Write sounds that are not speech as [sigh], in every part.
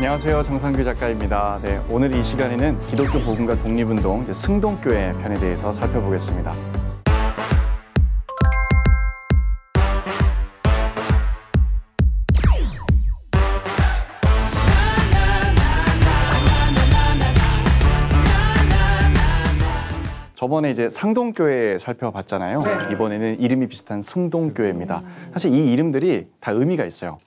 안녕하세요. 정상규 작가입니다. 네, 오늘 이 시간에는 기독교 복음과 독립운동 승동교회 편에 대해서 살펴보겠습니다. 저번에 이제 상동교회 살펴봤잖아요. 네. 이번에는 이름이 비슷한 승동교회입니다. 사실 이 이름들이 다 의미가 있어요.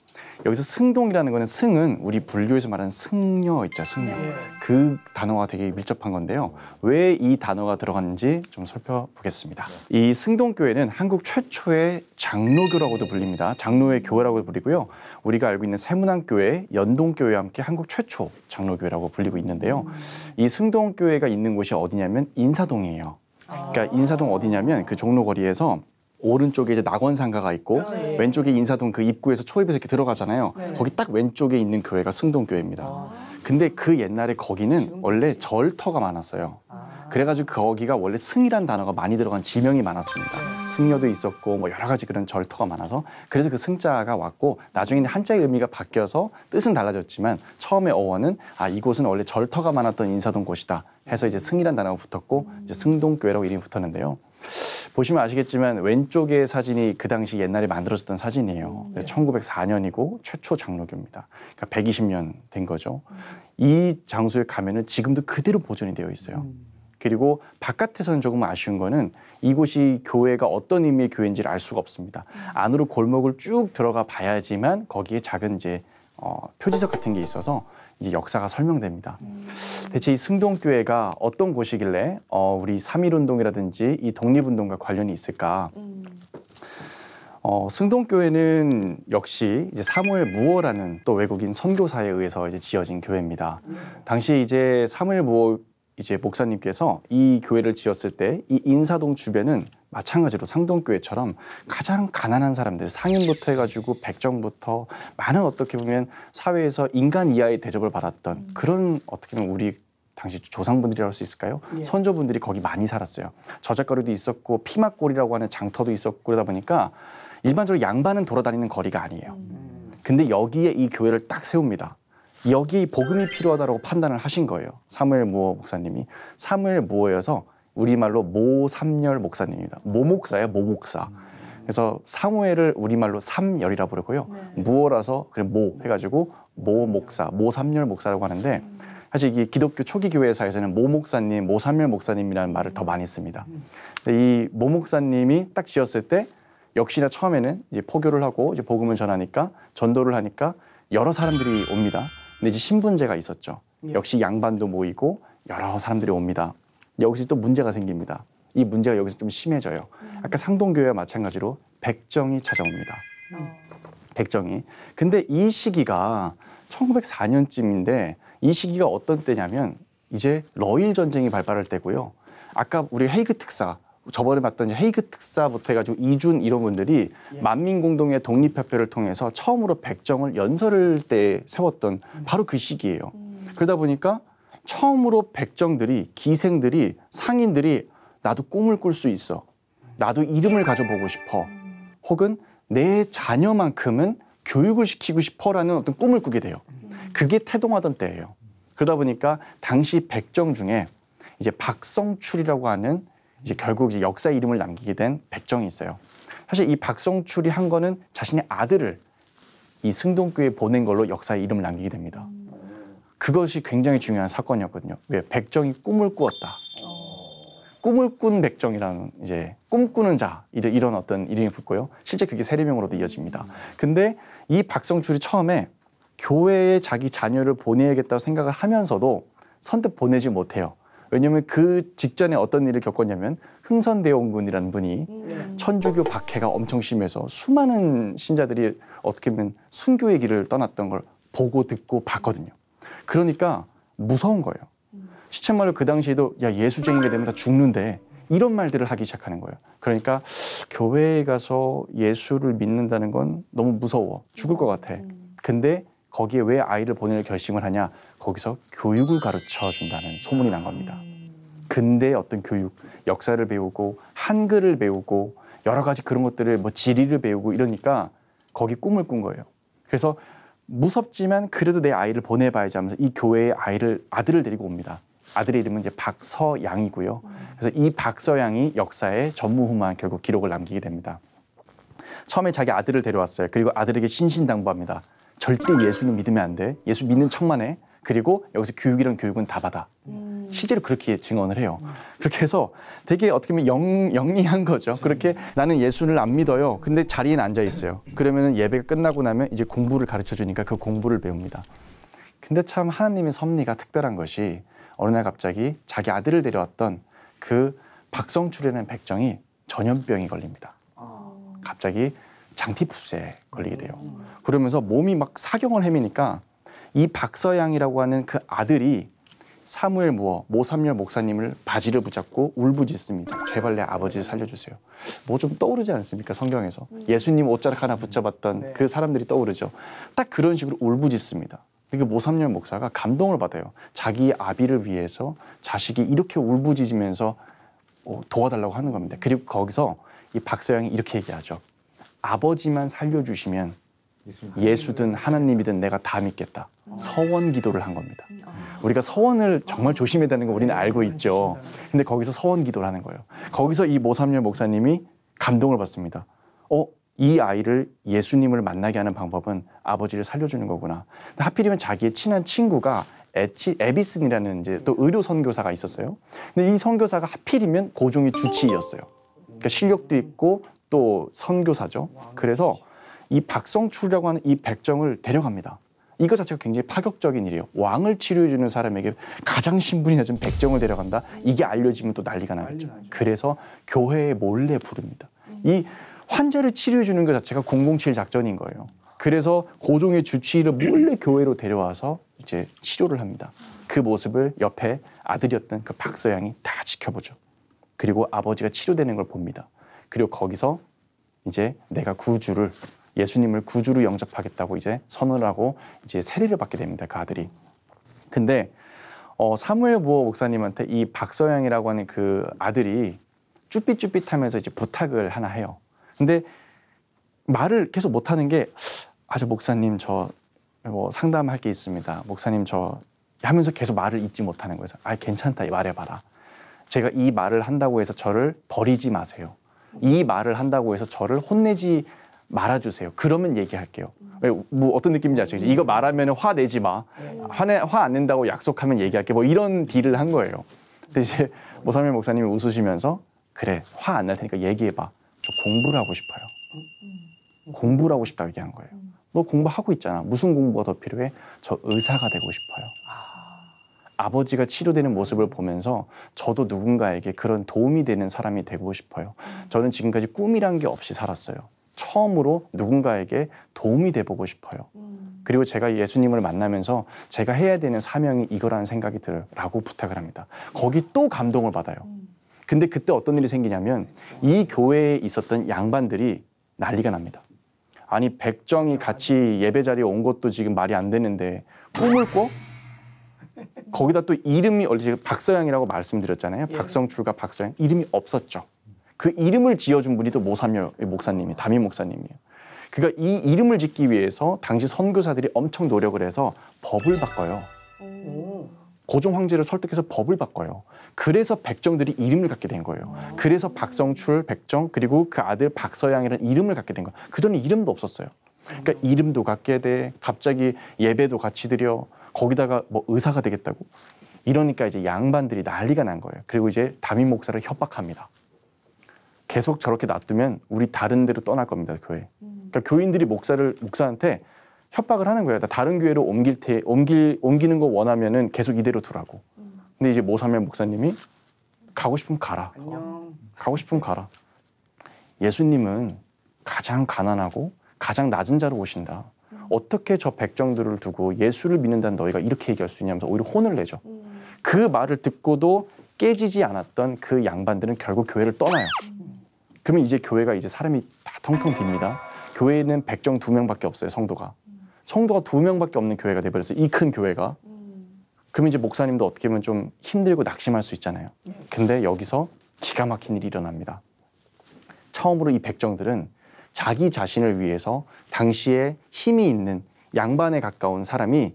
여기서 승동이라는 거는 승은 우리 불교에서 말하는 승녀 있죠, 승려. 예. 그단어가 되게 밀접한 건데요. 왜 이 단어가 들어갔는지 좀 살펴보겠습니다. 이 승동교회는 한국 최초의 장로교라고도 불립니다. 장로의 교회라고 도 불리고요. 우리가 알고 있는 세문안교회, 연동교회와 함께 한국 최초 장로교회라고 불리고 있는데요. 음. 이 승동교회가 있는 곳이 어디냐면 인사동이에요. 그러니까 아. 인사동 어디냐면 그 종로거리에서 오른쪽에 이제 낙원상가가 있고 아, 네. 왼쪽에 인사동 그 입구에서 초입에서 이렇게 들어가잖아요. 네. 거기 딱 왼쪽에 있는 교회가 승동교회입니다. 아. 근데 그 옛날에 거기는 원래 절터가 많았어요. 아. 그래가지고 거기가 원래 승이란 단어가 많이 들어간 지명이 많았습니다. 네. 승려도 있었고 뭐 여러 가지 그런 절터가 많아서 그래서 그 승자가 왔고 나중에는 한자의 의미가 바뀌어서 뜻은 달라졌지만 처음에 어원은 아 이곳은 원래 절터가 많았던 인사동 곳이다 해서 이제 승이란 단어가 붙었고 이제 음. 승동교회라고 이름이 붙었는데요. 보시면 아시겠지만 왼쪽의 사진이 그 당시 옛날에 만들어졌던 사진이에요. 네. 음, 1904년이고 예. 최초 장로교입니다. 그러니까 120년 된 거죠. 음. 이 장소에 가면은 지금도 그대로 보존이 되어 있어요. 음. 그리고 바깥에서는 조금 아쉬운 거는 이곳이 교회가 어떤 의미의 교회인지를 알 수가 없습니다. 안으로 골목을 쭉 들어가 봐야지만 거기에 작은 이제 어, 표지석 같은 게 있어서 이제 역사가 설명됩니다. 대체 이 승동교회가 어떤 곳이길래 어, 우리 삼일운동이라든지이 독립운동과 관련이 있을까? 어, 승동교회는 역시 이제 사무엘 무어라는 또 외국인 선교사에 의해서 이제 지어진 교회입니다. 당시 이제 사무엘 무어 이제 목사님께서 이 교회를 지었을 때 이 인사동 주변은 마찬가지로 상동교회처럼 가장 가난한 사람들 상인부터 해가지고 백정부터 많은 어떻게 보면 사회에서 인간 이하의 대접을 받았던 음. 그런 어떻게 보면 우리 당시 조상분들이라고 할 수 있을까요? 예. 선조분들이 거기 많이 살았어요. 저작거리도 있었고 피막골이라고 하는 장터도 있었고 그러다 보니까 일반적으로 양반은 돌아다니는 거리가 아니에요. 음. 근데 여기에 이 교회를 딱 세웁니다. 여기 복음이 필요하다고 판단을 하신 거예요. 사무엘 무어 목사님이. 사무엘 무어여서 우리말로 모삼열 목사님입니다. 모목사예요, 모목사. 그래서 사무엘을 우리말로 삼열이라 부르고요. 네. 무어라서 그냥 모 해가지고 모목사, 모삼열 목사라고 하는데 사실 이 기독교 초기 교회사에서는 모 목사님, 모삼열 목사님이라는 말을 더 많이 씁니다. 이모 목사님이 딱 지었을 때 역시나 처음에는 이제 포교를 하고 이제 복음을 전하니까 전도를 하니까 여러 사람들이 옵니다. 근데 이제 신분제가 있었죠. 예. 역시 양반도 모이고 여러 사람들이 옵니다. 여기서 또 문제가 생깁니다. 이 문제가 여기서 좀 심해져요. 음. 아까 상동교회와 마찬가지로 백정이 찾아옵니다. 어. 백정이. 근데 이 시기가 1904년쯤인데 이 시기가 어떤 때냐면 이제 러일 전쟁이 발발할 때고요. 아까 우리 헤이그 특사 저번에 봤던 헤이그 특사부터 해가지고 이준 이런 분들이 예. 만민공동의 독립협회를 통해서 처음으로 백정을 연설을 때 세웠던 음. 바로 그 시기예요. 음. 그러다 보니까 처음으로 백정들이 기생들이 상인들이 나도 꿈을 꿀 수 있어. 나도 이름을 가져보고 싶어. 혹은 내 자녀만큼은 교육을 시키고 싶어라는 어떤 꿈을 꾸게 돼요. 음. 그게 태동하던 때예요. 그러다 보니까 당시 백정 중에 이제 박성출이라고 하는 이제 결국 이제 역사 이름을 남기게 된 백정이 있어요. 사실 이 박성출이 한 거는 자신의 아들을 이 승동교에 보낸 걸로 역사 이름을 남기게 됩니다. 그것이 굉장히 중요한 사건이었거든요. 왜 백정이 꿈을 꾸었다. 꿈을 꾼 백정이라는 이제 꿈꾸는 자 이런 어떤 이름이 붙고요. 실제 그게 세례명으로도 이어집니다. 근데 이 박성출이 처음에 교회에 자기 자녀를 보내야겠다고 생각을 하면서도 선뜻 보내지 못해요. 왜냐하면 그 직전에 어떤 일을 겪었냐면 흥선대원군이라는 분이 음. 천주교 박해가 엄청 심해서 수많은 신자들이 어떻게 보면 순교의 길을 떠났던 걸 보고 듣고 봤거든요. 그러니까 무서운 거예요. 시체 말로 그 당시에도 야 예수쟁이가 되면 다 죽는데 이런 말들을 하기 시작하는 거예요. 그러니까 교회에 가서 예수를 믿는다는 건 너무 무서워 죽을 것 같아. 음. 근데 거기에 왜 아이를 보낼 결심을 하냐 거기서 교육을 가르쳐 준다는 소문이 난 겁니다. 근대 어떤 교육 역사를 배우고 한글을 배우고 여러 가지 그런 것들을 뭐 지리를 배우고 이러니까 거기 꿈을 꾼 거예요. 그래서 무섭지만 그래도 내 아이를 보내봐야지 하면서 이 교회에 아이를 아들을 데리고 옵니다. 아들의 이름은 이제 박서양이고요. 그래서 이 박서양이 역사에 전무후무한 결국 기록을 남기게 됩니다. 처음에 자기 아들을 데려왔어요. 그리고 아들에게 신신당부합니다. 절대 예수는 믿으면 안 돼. 예수 믿는 척만 해. 그리고 여기서 교육이란 교육은 다 받아. 음. 실제로 그렇게 증언을 해요. 음. 그렇게 해서 되게 어떻게 보면 영, 영리한 거죠. 그렇죠. 그렇게 나는 예수를 안 믿어요. 근데 자리에 앉아 있어요. 그러면 예배가 끝나고 나면 이제 공부를 가르쳐 주니까 그 공부를 배웁니다. 근데 참 하나님의 섭리가 특별한 것이 어느 날 갑자기 자기 아들을 데려왔던 그 박성출이라는 백정이 전염병이 걸립니다. 아. 갑자기 장티푸스에 걸리게 돼요. 그러면서 몸이 막 사경을 헤매니까 이 박서양이라고 하는 그 아들이 사무엘 무어 모삼열 목사님을 바지를 붙잡고 울부짖습니다. 제발 내 아버지를 살려주세요. 뭐 좀 떠오르지 않습니까 성경에서 예수님 옷자락 하나 붙잡았던 네. 그 사람들이 떠오르죠. 딱 그런 식으로 울부짖습니다. 그 모삼열 목사가 감동을 받아요. 자기 아비를 위해서 자식이 이렇게 울부짖으면서 어, 도와달라고 하는 겁니다. 그리고 거기서 이 박서양이 이렇게 얘기하죠. 아버지만 살려주시면 예수든 하나님이든 내가 다 믿겠다. 서원 기도를 한 겁니다. 우리가 서원을 정말 조심해야 되는 거 우리는 알고 있죠. 근데 거기서 서원 기도를 하는 거예요. 거기서 이 모삼열 목사님이 감동을 받습니다. 어, 이 아이를 예수님을 만나게 하는 방법은 아버지를 살려주는 거구나. 하필이면 자기의 친한 친구가 에치, 에비슨이라는 이제 또 의료 선교사가 있었어요. 근데 이 선교사가 하필이면 고종의 주치의였어요. 그러니까 실력도 있고 또 선교사죠. 그래서 이 박성출이라고 하는 이 백정을 데려갑니다. 이거 자체가 굉장히 파격적인 일이에요. 왕을 치료해주는 사람에게 가장 신분이 낮은 백정을 데려간다. 이게 알려지면 또 난리가 나겠죠. 그래서 교회에 몰래 부릅니다. 이 환자를 치료해주는 것 자체가 007 작전인 거예요. 그래서 고종의 주치의를 몰래 교회로 데려와서 이제 치료를 합니다. 그 모습을 옆에 아들이었던 그 박서양이 다 지켜보죠. 그리고 아버지가 치료되는 걸 봅니다. 그리고 거기서 이제 내가 구주를 예수님을 구주로 영접하겠다고 이제 선언을 하고 이제 세례를 받게 됩니다. 그 아들이. 근데 어, 사무엘 부호 목사님한테 이 박서영이라고 하는 그 아들이 쭈삣쭈삣하면서 이제 부탁을 하나 해요. 근데 말을 계속 못하는 게 아주 목사님 저 뭐 상담할 게 있습니다. 목사님 저 하면서 계속 말을 잊지 못하는 거예요. 아 괜찮다 말해봐라. 제가 이 말을 한다고 해서 저를 버리지 마세요. 이 말을 한다고 해서 저를 혼내지 말아주세요. 그러면 얘기할게요. 뭐 어떤 느낌인지 아시죠? 이거 말하면 화 내지 마. 화내 화 안 낸다고 약속하면 얘기할게. 뭐 이런 딜을 한 거예요. 근데 이제 모사미 목사님이 웃으시면서 그래 화 안 날 테니까 얘기해봐. 저 공부를 하고 싶어요. 공부를 하고 싶다 얘기한 거예요. 너 공부하고 있잖아. 무슨 공부가 더 필요해? 저 의사가 되고 싶어요. 아버지가 치료되는 모습을 보면서 저도 누군가에게 그런 도움이 되는 사람이 되고 싶어요. 저는 지금까지 꿈이란 게 없이 살았어요. 처음으로 누군가에게 도움이 돼보고 싶어요. 그리고 제가 예수님을 만나면서 제가 해야 되는 사명이 이거라는 생각이 들어라고 부탁을 합니다. 거기 또 감동을 받아요. 근데 그때 어떤 일이 생기냐면 이 교회에 있었던 양반들이 난리가 납니다. 아니 백정이 같이 예배 자리에 온 것도 지금 말이 안 되는데 꿈을 꿔? 거기다 또 이름이 어제 박서양이라고 말씀드렸잖아요. 예. 박성출과 박서양 이름이 없었죠. 그 이름을 지어준 분이 또 모사묘 목사님이 담임 목사님이에요. 그러니까 이 이름을 짓기 위해서 당시 선교사들이 엄청 노력을 해서 법을 바꿔요. 고종 황제를 설득해서 법을 바꿔요. 그래서 백정들이 이름을 갖게 된 거예요. 아. 그래서 박성출, 백정 그리고 그 아들 박서양이라는 이름을 갖게 된 거예요. 그전에 이름도 없었어요. 그러니까 음. 이름도 갖게 돼. 갑자기 예배도 같이 드려. 거기다가 뭐 의사가 되겠다고 이러니까 이제 양반들이 난리가 난 거예요. 그리고 이제 담임 목사를 협박합니다. 계속 저렇게 놔두면 우리 다른 데로 떠날 겁니다 교회. 그러니까 교인들이 목사를 목사한테 협박을 하는 거예요. 다른 교회로 옮길 테 옮길 옮기는 거 원하면은 계속 이대로 두라고. 근데 이제 모사면 뭐 목사님이 가고 싶으면 가라. 안녕. 가고 싶으면 가라. 예수님은 가장 가난하고 가장 낮은 자로 오신다. 어떻게 저 백정들을 두고 예수를 믿는다는 너희가 이렇게 얘기할 수 있냐면서 오히려 혼을 내죠. 음. 그 말을 듣고도 깨지지 않았던 그 양반들은 결국 교회를 떠나요. 그러면 이제 교회가 이제 사람이 다 텅텅 빕니다. 교회에는 백정 두 명밖에 없어요, 성도가. 성도가 두 명밖에 없는 교회가 돼버렸어요, 이 큰 교회가. 그러면 이제 목사님도 어떻게 보면 좀 힘들고 낙심할 수 있잖아요. 근데 여기서 기가 막힌 일이 일어납니다. 처음으로 이 백정들은 자기 자신을 위해서 당시에 힘이 있는 양반에 가까운 사람이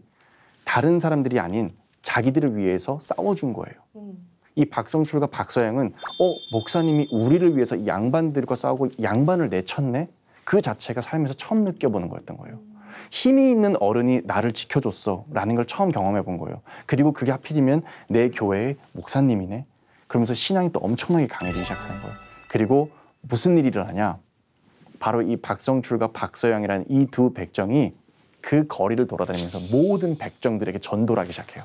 다른 사람들이 아닌 자기들을 위해서 싸워준 거예요. 이 박성출과 박서영은어 목사님이 우리를 위해서 양반들과 싸우고 양반을 내쳤네 그 자체가 삶에서 처음 느껴보는 거였던 거예요. 힘이 있는 어른이 나를 지켜줬어라는 걸 처음 경험해 본 거예요. 그리고 그게 하필이면 내 교회의 목사님이네. 그러면서 신앙이 또 엄청나게 강해지기 시작하는 거예요. 그리고 무슨 일이 일어나냐? 바로 이 박성출과 박서영이라는 이 두 백정이 그 거리를 돌아다니면서 모든 백정들에게 전도를 하기 시작해요.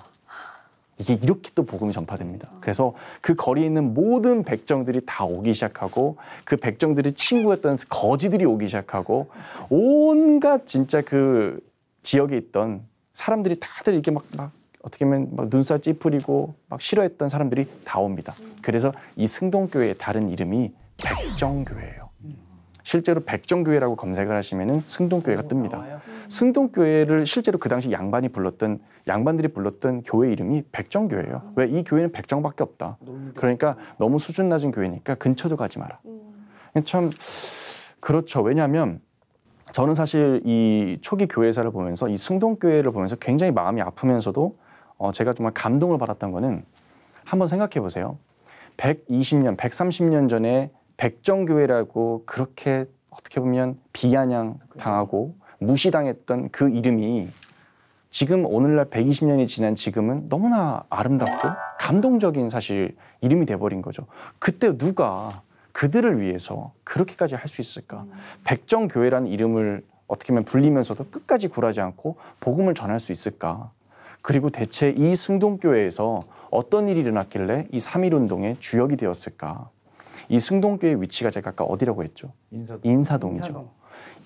이게 이렇게 또 복음이 전파됩니다. 그래서 그 거리에 있는 모든 백정들이 다 오기 시작하고 그 백정들이 친구였던 거지들이 오기 시작하고 온갖 진짜 그 지역에 있던 사람들이 다들 이렇게 막, 막 어떻게 보면 막 눈살 찌푸리고 막 싫어했던 사람들이 다 옵니다. 그래서 이 승동교회의 다른 이름이 백정교회예요. 실제로 백정교회라고 검색을 하시면은 승동교회가 음, 뜹니다. 승동교회를 실제로 그 당시 양반이 불렀던 양반들이 불렀던 교회 이름이 백정교회예요. 음. 왜이 교회는 백정밖에 없다. 그러니까 너무 수준 낮은 교회니까 근처도 가지 마라. 음. 참 그렇죠. 왜냐하면 저는 사실 이 초기 교회사를 보면서 이 승동교회를 보면서 굉장히 마음이 아프면서도 어 제가 정말 감동을 받았던 거는 한번 생각해 보세요. 120년, 130년 전에 백정교회라고 그렇게 어떻게 보면 비아냥 당하고 무시당했던 그 이름이 지금 오늘날 120년이 지난 지금은 너무나 아름답고 감동적인 사실 이름이 돼버린 거죠. 그때 누가 그들을 위해서 그렇게까지 할 수 있을까? 백정교회라는 이름을 어떻게 보면 불리면서도 끝까지 굴하지 않고 복음을 전할 수 있을까? 그리고 대체 이 승동교회에서 어떤 일이 일어났길래 이3.1 운동의 주역이 되었을까? 이 승동교의 위치가 제가 아까 어디라고 했죠? 인사동. 이죠 인사동.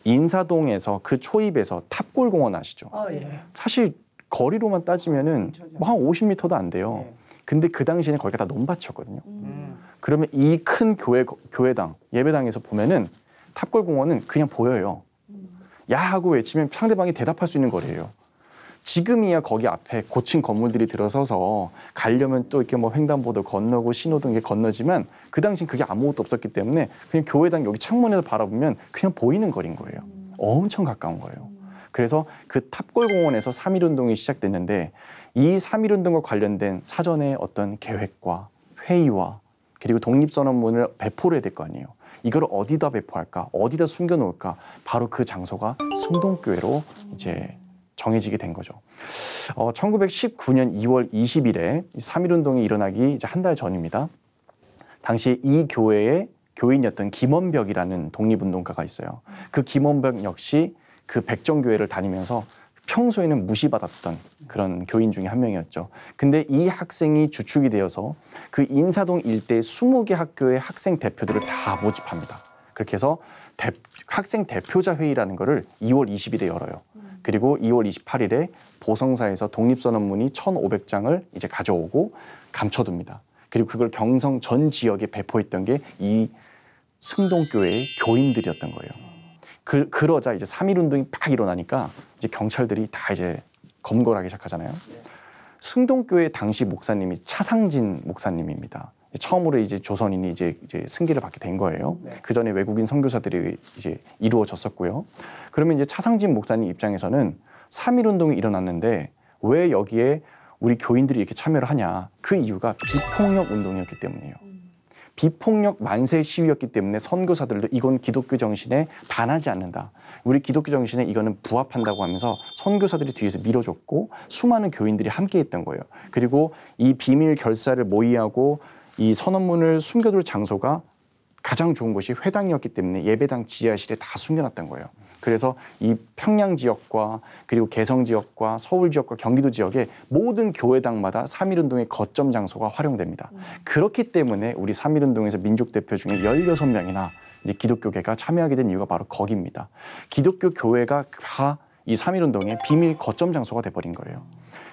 인사동에서 그 초입에서 탑골공원 아시죠? 아, 예. 사실 거리로만 따지면은 뭐 한 50m도 안 돼요. 예. 근데 그 당시에는 거기가 다 논밭이었거든요. 음. 음. 그러면 이 큰 교회 교회당 예배당에서 보면은 탑골공원은 그냥 보여요. 음. 야 하고 외치면 상대방이 대답할 수 있는 거리예요. 지금이야 거기 앞에 고층 건물들이 들어서서 가려면 또 이렇게 뭐 횡단보도 건너고 신호등 이 건너지만 그 당시 엔 그게 아무것도 없었기 때문에 그냥 교회당 여기 창문에서 바라보면 그냥 보이는 거리인 거예요. 엄청 가까운 거예요. 그래서 그 탑골공원에서 삼일 운동이 시작됐는데 이삼일 운동과 관련된 사전에 어떤 계획과 회의와 그리고 독립선언문을 배포를 해야 될 거 아니에요. 이걸 어디다 배포할까? 어디다 숨겨놓을까? 바로 그 장소가 성동교회로 이제 정해지게 된 거죠. 어, 1919년 2월 20일에 3.1운동이 일어나기 이제 한달 전입니다. 당시 이 교회의 교인이었던 김원벽이라는 독립운동가가 있어요. 그 김원벽 역시 그 백정교회를 다니면서 평소에는 무시받았던 그런 교인 중에 한 명이었죠. 근데 이 학생이 주축이 되어서 그 인사동 일대 20개 학교의 학생 대표들을 다 모집합니다. 그렇게 해서 대, 학생 대표자 회의라는 거를 2월 20일에 열어요. 그리고 2월 28일에 보성사에서 독립선언문이 1,500장을 이제 가져오고 감춰둡니다. 그리고 그걸 경성 전 지역에 배포했던 게 이 승동교회의 교인들이었던 거예요. 그, 그러자 이제 3.1운동이 딱 일어나니까 이제 경찰들이 다 이제 검거를 하기 시작하잖아요. 네. 승동교회 당시 목사님이 차상진 목사님입니다. 처음으로 이제 조선인이 이제, 이제 승기를 받게 된 거예요. 네. 그 전에 외국인 선교사들이 이제 이루어졌었고요. 그러면 이제 차상진 목사님 입장에서는 3.1 운동이 일어났는데 왜 여기에 우리 교인들이 이렇게 참여를 하냐. 그 이유가 비폭력 운동이었기 때문이에요. 비폭력 만세 시위였기 때문에 선교사들도 이건 기독교 정신에 반하지 않는다. 우리 기독교 정신에 이거는 부합한다고 하면서 선교사들이 뒤에서 밀어줬고 수많은 교인들이 함께 했던 거예요. 그리고 이 비밀 결사를 모의하고 이 선언문을 숨겨둘 장소가 가장 좋은 곳이 회당이었기 때문에 예배당 지하실에 다 숨겨놨던 거예요. 그래서 이 평양 지역과 그리고 개성 지역과 서울 지역과 경기도 지역의 모든 교회당마다 삼일운동의 거점 장소가 활용됩니다. 음. 그렇기 때문에 우리 삼일운동에서 민족 대표 중에 열여 명이나 이제 기독교계가 참여하게 된 이유가 바로 거기입니다. 기독교 교회가 다이 삼일운동의 비밀 거점 장소가 돼버린 거예요.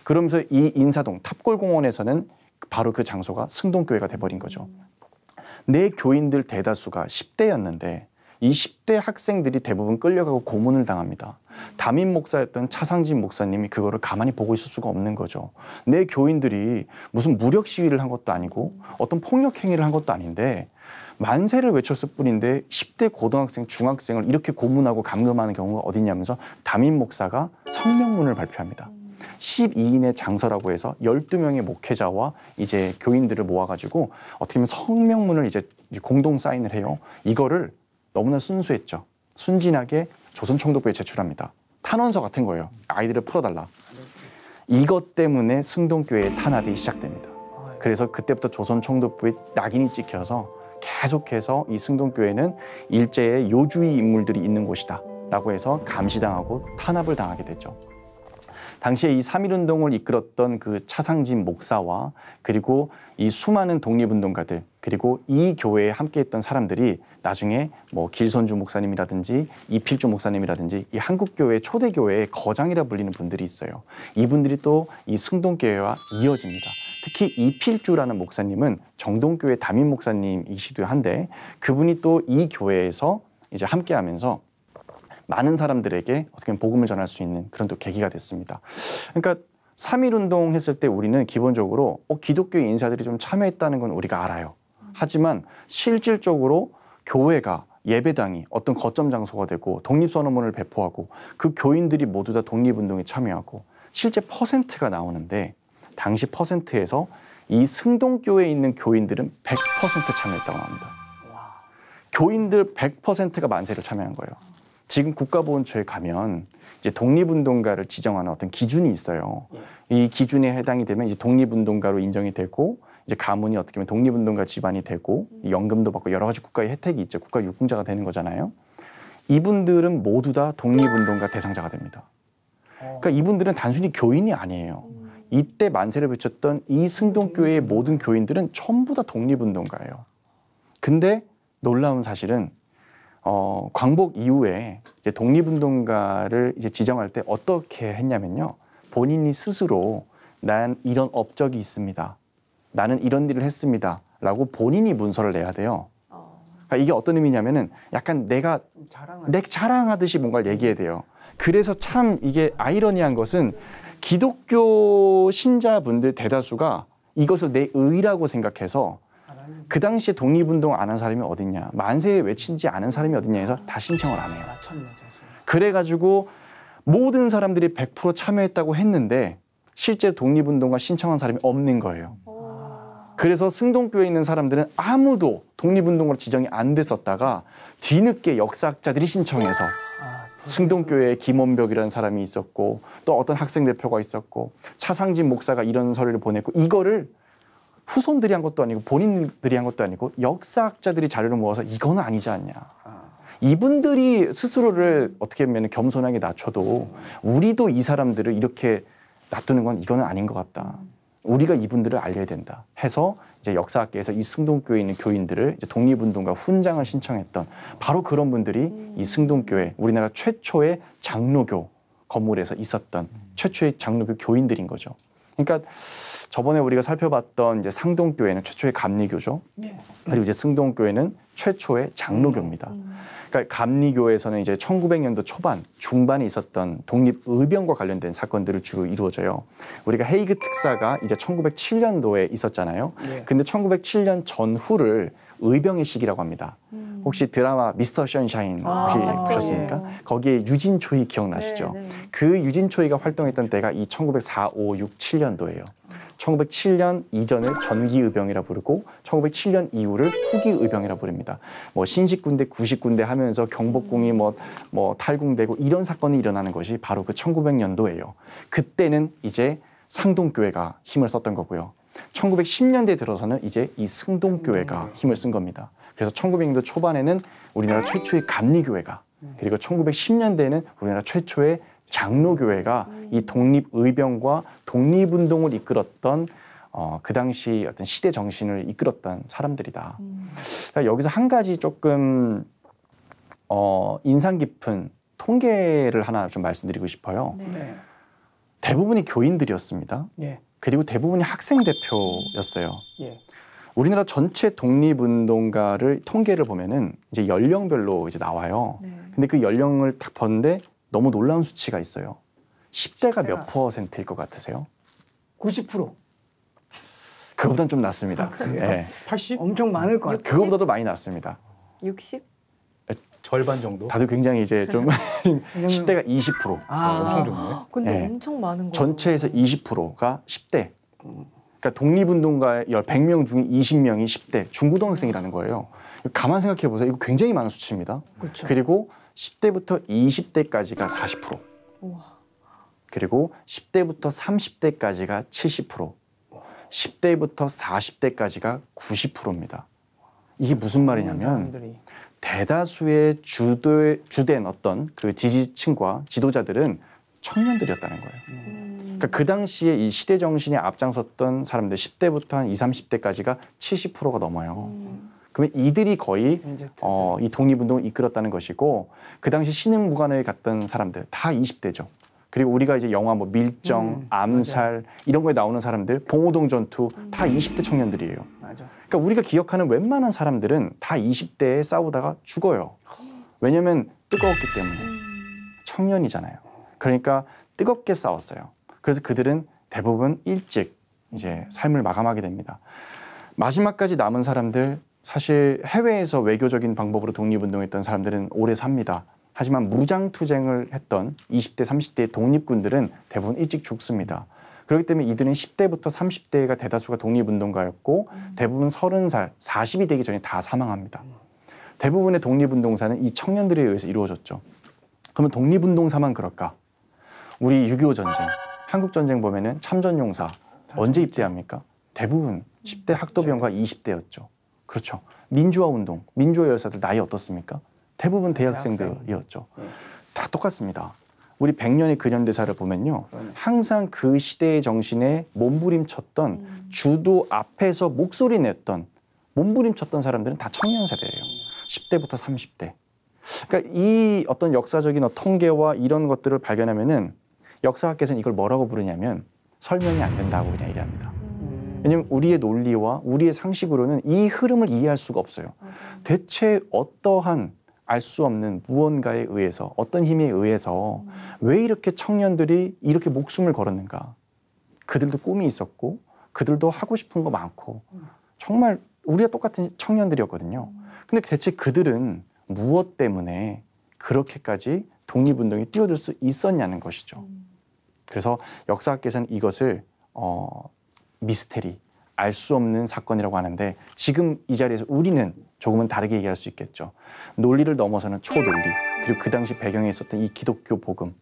그러면서 이 인사동 탑골공원에서는 바로 그 장소가 승동교회가 돼버린 거죠. 내 교인들 대다수가 10대였는데 20대 학생들이 대부분 끌려가고 고문을 당합니다. 담임 목사였던 차상진 목사님이 그거를 가만히 보고 있을 수가 없는 거죠. 내 교인들이 무슨 무력 시위를 한 것도 아니고 어떤 폭력 행위를 한 것도 아닌데 만세를 외쳤을 뿐인데 10대 고등학생, 중학생을 이렇게 고문하고 감금하는 경우가 어딨냐면서 담임 목사가 성명문을 발표합니다. 12인의 장서라고 해서 12명의 목회자와 이제 교인들을 모아가지고 어떻게 보면 성명문을 이제 공동 사인을 해요. 이거를 너무나 순수했죠. 순진하게 조선총독부에 제출합니다. 탄원서 같은 거예요. 아이들을 풀어달라. 이것 때문에 승동교회의 탄압이 시작됩니다. 그래서 그때부터 조선총독부에 낙인이 찍혀서 계속해서 이 승동교회는 일제의 요주의 인물들이 있는 곳이다. 라고 해서 감시당하고 탄압을 당하게 됐죠 당시에 이 3.1운동을 이끌었던 그 차상진 목사와 그리고 이 수많은 독립운동가들 그리고 이 교회에 함께했던 사람들이 나중에 뭐 길선주 목사님이라든지 이필주 목사님이라든지 이 한국교회 초대교회의 거장이라 불리는 분들이 있어요. 이분들이 또 이 승동교회와 이어집니다. 특히 이필주라는 목사님은 정동교회 담임 목사님이시도 한데 그분이 또 이 교회에서 이제 함께하면서 많은 사람들에게 어떻게 보면 복음을 전할 수 있는 그런 또 계기가 됐습니다. 그러니까 3.1운동 했을 때 우리는 기본적으로 어, 기독교 인사들이 좀 참여했다는 건 우리가 알아요. 하지만 실질적으로 교회가 예배당이 어떤 거점 장소가 되고 독립선언문을 배포하고 그 교인들이 모두 다 독립운동에 참여하고 실제 퍼센트가 나오는데 당시 퍼센트에서 이 승동교회에 있는 교인들은 100% 참여했다고 합니다. 교인들 100%가 만세를 참여한 거예요. 지금 국가보훈처에 가면 이제 독립운동가를 지정하는 어떤 기준이 있어요. 이 기준에 해당이 되면 이제 독립운동가로 인정이 되고 이제 가문이 어떻게 보면 독립운동가 집안이 되고 연금도 받고 여러 가지 국가의 혜택이 있죠. 국가 유공자가 되는 거잖아요. 이분들은 모두 다 독립운동가 대상자가 됩니다. 그러니까 이분들은 단순히 교인이 아니에요. 이때 만세를 외쳤던 이 승동교회의 모든 교인들은 전부 다 독립운동가예요. 근데 놀라운 사실은 어, 광복 이후에 이제 독립운동가를 이제 지정할 때 어떻게 했냐면요. 본인이 스스로 난 이런 업적이 있습니다. 나는 이런 일을 했습니다. 라고 본인이 문서를 내야 돼요. 어. 그러니까 이게 어떤 의미냐면은 약간 내가 내 자랑하듯이 뭔가를 얘기해야 돼요. 그래서 참 이게 아이러니한 것은 기독교 신자분들 대다수가 이것을 내 의라고 생각해서 그 당시에 독립운동 안 한 사람이 어딨냐 만세에 뭐 외친지 않은 사람이 어딨냐 해서 다 신청을 안 해요 그래가지고 모든 사람들이 100% 참여했다고 했는데 실제 독립운동과 신청한 사람이 없는 거예요 그래서 승동교에 있는 사람들은 아무도 독립운동으로 지정이 안 됐었다가 뒤늦게 역사학자들이 신청해서 아, 승동교회에 김원벽이라는 사람이 있었고 또 어떤 학생 대표가 있었고 차상진 목사가 이런 서류를 보냈고 이거를 후손들이 한 것도 아니고 본인들이 한 것도 아니고 역사학자들이 자료를 모아서 이건 아니지 않냐. 이분들이 스스로를 어떻게 보면 겸손하게 낮춰도 우리도 이 사람들을 이렇게 놔두는 건 이거는 아닌 것 같다. 우리가 이분들을 알려야 된다. 해서 이제 역사학계에서 이 승동교에 있는 교인들을 독립운동가 훈장을 신청했던 바로 그런 분들이 이 승동교회 우리나라 최초의 장로교 건물에서 있었던 최초의 장로교 교인들인 거죠. 그러니까 저번에 우리가 살펴봤던 이제 상동교회는 최초의 감리교죠. 예. 그리고 이제 승동교회는 최초의 장로교입니다. 음. 음. 그러니까 감리교회에서는 이제 1900년도 초반, 중반에 있었던 독립 의병과 관련된 사건들을 주로 이루어져요. 우리가 헤이그 특사가 이제 1907년도에 있었잖아요. 예. 근데 1907년 전후를 의병의 시기라고 합니다. 음. 혹시 드라마 미스터 션샤인 아, 혹시 아, 보셨습니까? 네. 거기에 유진초이 기억나시죠? 네, 네. 그 유진초이가 활동했던 때가 이 1904, 5, 6, 7년도예요. 1907년 이전을 전기의병이라 부르고 1907년 이후를 후기의병이라 부릅니다. 뭐 신식군대, 구식군대 하면서 경복궁이 뭐, 뭐 탈궁되고 이런 사건이 일어나는 것이 바로 그 1900년도예요. 그때는 이제 상동교회가 힘을 썼던 거고요. 1910년대 에 들어서는 이제 이 승동교회가 힘을 쓴 겁니다. 그래서 1900년도 초반에는 우리나라 최초의 감리교회가 그리고 1910년대에는 우리나라 최초의 장로교회가 이 독립의병과 독립운동을 이끌었던 어, 그 당시 어떤 시대 정신을 이끌었던 사람들이다. 음. 여기서 한 가지 조금 어, 인상 깊은 통계를 하나 좀 말씀드리고 싶어요. 네. 네. 대부분이 교인들이었습니다. 예. 그리고 대부분이 학생 대표였어요. 예. 우리나라 전체 독립운동가를 통계를 보면은 이제 연령별로 이제 나와요. 네. 근데 그 연령을 딱 봤는데 너무 놀라운 수치가 있어요. 10대가, 10대가 몇 퍼센트일 것 같으세요? 90%. 그거보단 좀 낮습니다. 아, 네. 80? 예. 엄청 많을 것 같아요. 그거보다도 많이 낮습니다. 60? 절반 정도? 다들 굉장히 이제 좀 10대가 [laughs] 20% 아, 어, 엄청 적네. 근데 네. 엄청 많은 거. 전체에서 20%가 10대. 그러니까 독립운동가 100명 중 20명이 10대 중고등학생이라는 거예요. 가만 생각해 보세요. 이거 굉장히 많은 수치입니다. 그렇죠. 그리고 10대부터 20대까지가 40%. 우와. 그리고 10대부터 30대까지가 70%. 10대부터 40대까지가 90%입니다. 이게 무슨 음, 말이냐면 대다수의 주도, 주된 어떤 그 지지층과 지도자들은 청년들이었다는 거예요. 음. 그러니까 그 당시에 이 시대 정신에 앞장섰던 사람들 10대부터 한 20, 30대까지가 70%가 넘어요. 음. 그러면 이들이 거의 어, 이 독립운동을 이끌었다는 것이고 그 당시 신흥무관을 갔던 사람들 다 20대죠. 그리고 우리가 이제 영화 뭐 밀정, 음, 암살 맞아 이런 거에 나오는 사람들 봉오동 전투 다 20대 음. 청년들이에요. 맞아. 그러니까 우리가 기억하는 웬만한 사람들은 다 20대에 싸우다가 죽어요. 왜냐면 뜨거웠기 때문에 청년이잖아요. 그러니까 뜨겁게 싸웠어요. 그래서 그들은 대부분 일찍 이제 삶을 마감하게 됩니다. 마지막까지 남은 사람들 사실 해외에서 외교적인 방법으로 독립운동했던 사람들은 오래 삽니다. 하지만 무장투쟁을 했던 20대, 30대의 독립군들은 대부분 일찍 죽습니다. 그렇기 때문에 이들은 10대부터 30대가 대다수가 독립운동가였고 대부분 30살, 40이 되기 전에 다 사망합니다. 대부분의 독립운동사는 이 청년들에 의해서 이루어졌죠. 그러면 독립운동사만 그럴까? 우리 6.25 전쟁, 한국 전쟁 보면은 참전용사 언제 입대합니까? 대부분 10대 학도병과 20대였죠. 그렇죠. 민주화 운동, 민주화 열사들 나이 어떻습니까? 대부분 대학생들이었죠. 네. 다 똑같습니다. 우리 백년의 근현대사를 보면요. 그러네. 음. 항상 그 시대의 정신에 몸부림쳤던 음. 주도 앞에서 목소리 냈던 몸부림쳤던 사람들은 다 청년 세대예요. 10대부터 음. 30대. 그러니까 이 어떤 역사적인 통계와 이런 것들을 발견하면은 역사학계에서는 이걸 뭐라고 부르냐면 설명이 안 된다고 그냥 얘기합니다. 왜냐면 우리의 논리와 우리의 상식으로는 이 흐름을 이해할 수가 없어요. 대체 어떠한 알 수 없는 무언가에 의해서 어떤 힘에 의해서 음. 왜 이렇게 청년들이 이렇게 목숨을 걸었는가? 그들도 꿈이 있었고 그들도 하고 싶은 거 많고 음. 정말 우리가 똑같은 청년들이었거든요. 음. 근데 대체 그들은 무엇 때문에 그렇게까지 독립운동이 뛰어들 수 있었냐는 것이죠. 그래서 역사학계에서는 이것을 어, 미스테리, 알 수 없는 사건이라고 하는데 지금 이 자리에서 우리는 조금은 다르게 얘기할 수 있겠죠. 논리를 넘어서는 초논리, 그리고 그 당시 배경에 있었던 이 기독교 복음.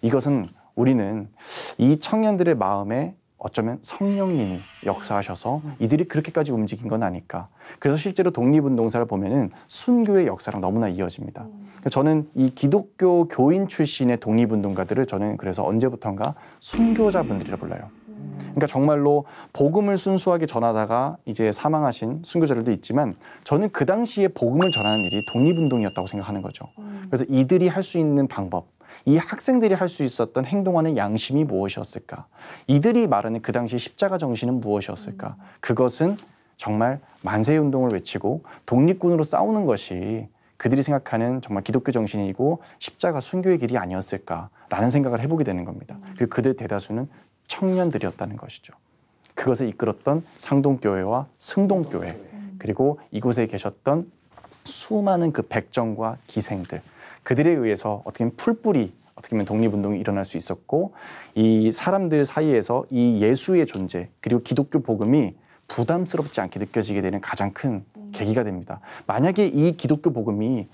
이것은 우리는 이 청년들의 마음에 어쩌면 성령님이 역사하셔서 이들이 그렇게까지 움직인 건 아닐까. 그래서 실제로 독립운동사를 보면은 순교의 역사랑 너무나 이어집니다. 저는 이 기독교 교인 출신의 독립운동가들을 저는 그래서 언제부턴가 순교자분들이라 불러요. 그러니까 정말로 복음을 순수하게 전하다가 이제 사망하신 순교자들도 있지만 저는 그 당시에 복음을 전하는 일이 독립운동이었다고 생각하는 거죠. 음. 그래서 이들이 할 수 있는 방법, 이 학생들이 할 수 있었던 행동하는 양심이 무엇이었을까? 이들이 말하는 그 당시 십자가 정신은 무엇이었을까? 음. 그것은 정말 만세 운동을 외치고 독립군으로 싸우는 것이 그들이 생각하는 정말 기독교 정신이고 십자가 순교의 길이 아니었을까라는 생각을 해보게 되는 겁니다. 음. 그리고 그들 대다수는 청년들이었다는 것이죠. 그것을 이끌었던 상동교회와 승동교회 그리고 이곳에 계셨던 수많은 그 백정과 기생들 그들에 의해서 어떻게 보면 풀뿌리 어떻게 보면 독립운동이 일어날 수 있었고 이 사람들 사이에서 이 예수의 존재 그리고 기독교 복음이 부담스럽지 않게 느껴지게 되는 가장 큰 계기가 됩니다. 만약에 이 기독교 복음이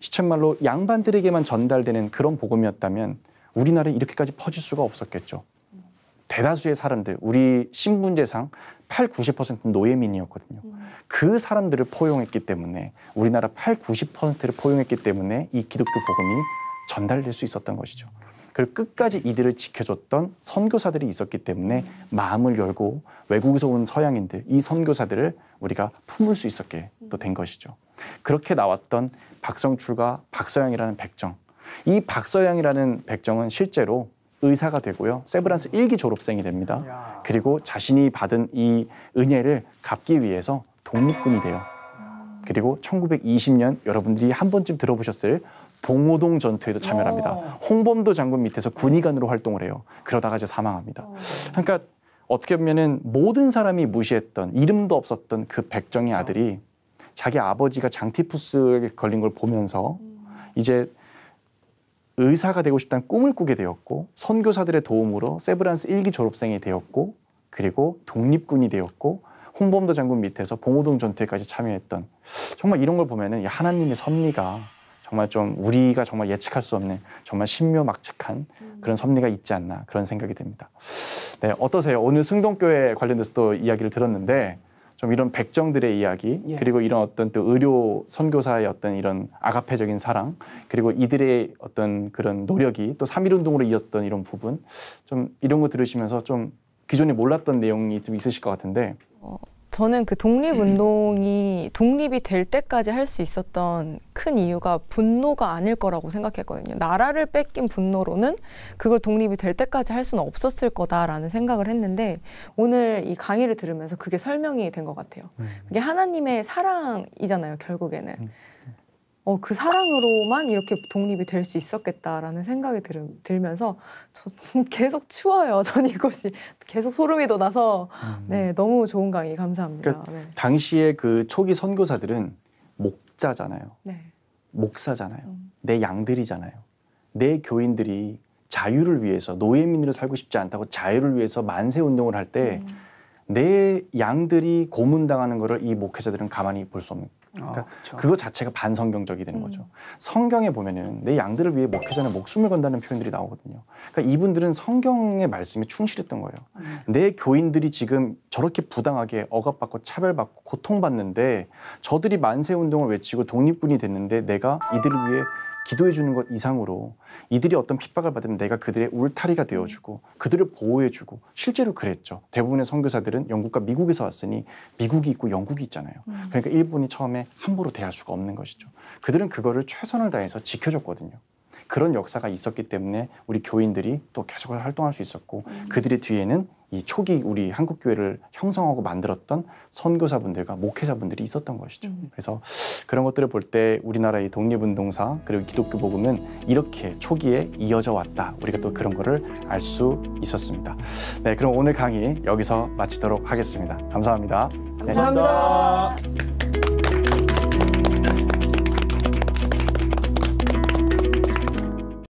시쳇말로 양반들에게만 전달되는 그런 복음이었다면 우리나라에 이렇게까지 퍼질 수가 없었겠죠. 대다수의 사람들, 우리 신분제상 8, 90%는 노예민이었거든요. 그 사람들을 포용했기 때문에 우리나라 8, 90%를 포용했기 때문에 이 기독교 복음이 전달될 수 있었던 것이죠. 그리고 끝까지 이들을 지켜줬던 선교사들이 있었기 때문에 마음을 열고 외국에서 온 서양인들, 이 선교사들을 우리가 품을 수 있었게 또 된 것이죠. 그렇게 나왔던 박성출과 박서양이라는 백정. 이 박서양이라는 백정은 실제로 의사가 되고요. 세브란스 1기 음. 졸업생이 됩니다. 그리고 자신이 받은 이 은혜를 갚기 위해서 독립군이 돼요. 그리고 1920년 여러분들이 한 번쯤 들어보셨을 봉오동 전투에도 참여합니다. 어. 홍범도 장군 밑에서 군의관으로 활동을 해요. 그러다가 이제 사망합니다. 어, 네. 그러니까 어떻게 보면은 모든 사람이 무시했던 이름도 없었던 그 백정의 아들이 자기 아버지가 장티푸스에 걸린 걸 보면서 음. 이제 의사가 되고 싶다는 꿈을 꾸게 되었고 선교사들의 도움으로 세브란스 1기 졸업생이 되었고 그리고 독립군이 되었고 홍범도 장군 밑에서 봉오동 전투에까지 참여했던 정말 이런 걸 보면은 하나님의 섭리가 정말 좀 우리가 정말 예측할 수 없는 정말 신묘막측한 음. 그런 섭리가 있지 않나 그런 생각이 듭니다. 네, 어떠세요? 오늘 승동교회 관련돼서 또 이야기를 들었는데 좀 이런 백정들의 이야기 예. 그리고 이런 어떤 또 의료 선교사의 어떤 이런 아가페적인 사랑 그리고 이들의 어떤 그런 노력이 또 삼일 운동으로 이었던 이런 부분 좀 이런 거 들으시면서 좀 기존에 몰랐던 내용이 좀 있으실 것 같은데 어, 저는 그 독립운동이 독립이 될 때까지 할 수 있었던 큰 이유가 분노가 아닐 거라고 생각했거든요. 나라를 뺏긴 분노로는 그걸 독립이 될 때까지 할 수는 없었을 거다라는 생각을 했는데 오늘 이 강의를 들으면서 그게 설명이 된 것 같아요. 음. 그게 하나님의 사랑이잖아요, 결국에는. 음. 어, 그 사랑으로만 이렇게 독립이 될 수 있었겠다라는 생각이 들, 들면서 저 [laughs] 계속 추워요. 전 이곳이 계속 소름이 돋아서 음. 네 너무 좋은 강의 감사합니다. 그러니까 네. 당시에 그 초기 선교사들은 목자잖아요. 네. 목사잖아요. 음. 내 양들이잖아요. 내 교인들이 자유를 위해서 노예민으로 살고 싶지 않다고 자유를 위해서 만세 운동을 할 때내 음. 양들이 고문당하는 거를 이 목회자들은 가만히 볼 수 없는 그러니까 어, 그거 자체가 반성경적이 되는 음. 거죠. 성경에 보면은 내 양들을 위해 목회자는 목숨을 건다는 표현들이 나오거든요. 그러니까 이분들은 성경의 말씀에 충실했던 거예요. 음. 내 교인들이 지금 저렇게 부당하게 억압받고 차별받고 고통받는데 저들이 만세 운동을 외치고 독립군이 됐는데 내가 이들을 위해 기도해 주는 것 이상으로 이들이 어떤 핍박을 받으면 내가 그들의 울타리가 되어주고 그들을 보호해주고 실제로 그랬죠. 대부분의 선교사들은 영국과 미국에서 왔으니 미국이 있고 영국이 있잖아요. 음. 그러니까 일본이 처음에 함부로 대할 수가 없는 것이죠. 그들은 그거를 최선을 다해서 지켜줬거든요. 그런 역사가 있었기 때문에 우리 교인들이 또 계속해서 활동할 수 있었고 음. 그들의 뒤에는 이 초기 우리 한국 교회를 형성하고 만들었던 선교사분들과 목회자분들이 있었던 것이죠. 음. 그래서 그런 것들을 볼 때 우리나라의 독립운동사 그리고 기독교 복음은 이렇게 초기에 이어져 왔다. 우리가 또 그런 거를 알 수 있었습니다. 네, 그럼 오늘 강의 여기서 마치도록 하겠습니다. 감사합니다. 감사합니다. 네. 감사합니다.